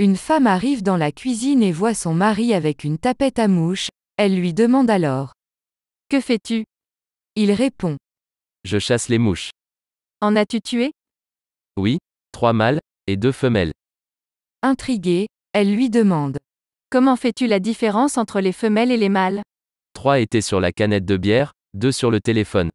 Une femme arrive dans la cuisine et voit son mari avec une tapette à mouches, elle lui demande alors ⁇ Que fais-tu ?⁇ Il répond ⁇ Je chasse les mouches. En as-tu tué Oui, trois mâles, et deux femelles. Intriguée, elle lui demande ⁇ Comment fais-tu la différence entre les femelles et les mâles Trois étaient sur la canette de bière, deux sur le téléphone.